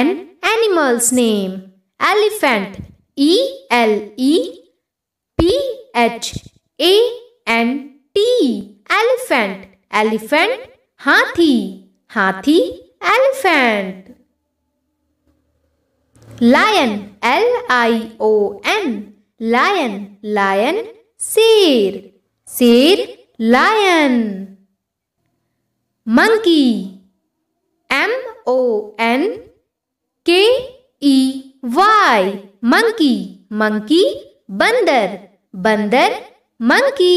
an animal's name. Elephant. E L E P H A N T. Elephant. Elephant. Hathi. Hathi. Elephant. Lion. L I O N. Lion. Lion. Sir. Sir. Lion. Monkey. M O N के E Y monkey monkey बंदर बंदर monkey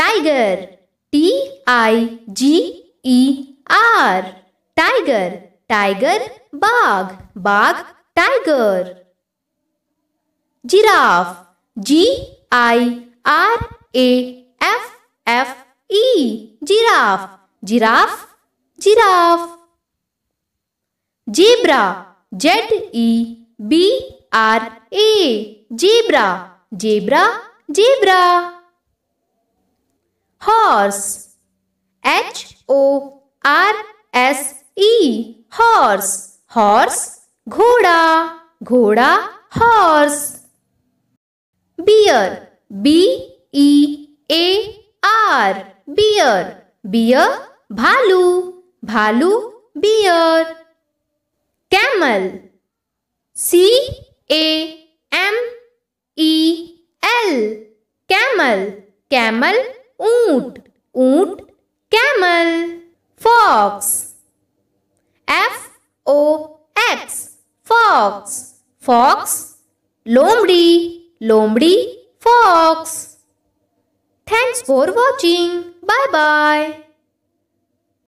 tiger T I G E R tiger tiger बाघ बाघ tiger giraffe G I R A F F E giraffe giraffe giraffe zebra Z E B R A zebra zebra zebra horse H O R S E horse horse घोड़ा घोड़ा horse bear B E A R bear bear भालू भालू bear Camel C A M E L Camel Camel Oot Oot Camel Fox F O X Fox Fox Lomri Lomri Fox Thanks for watching. Bye bye.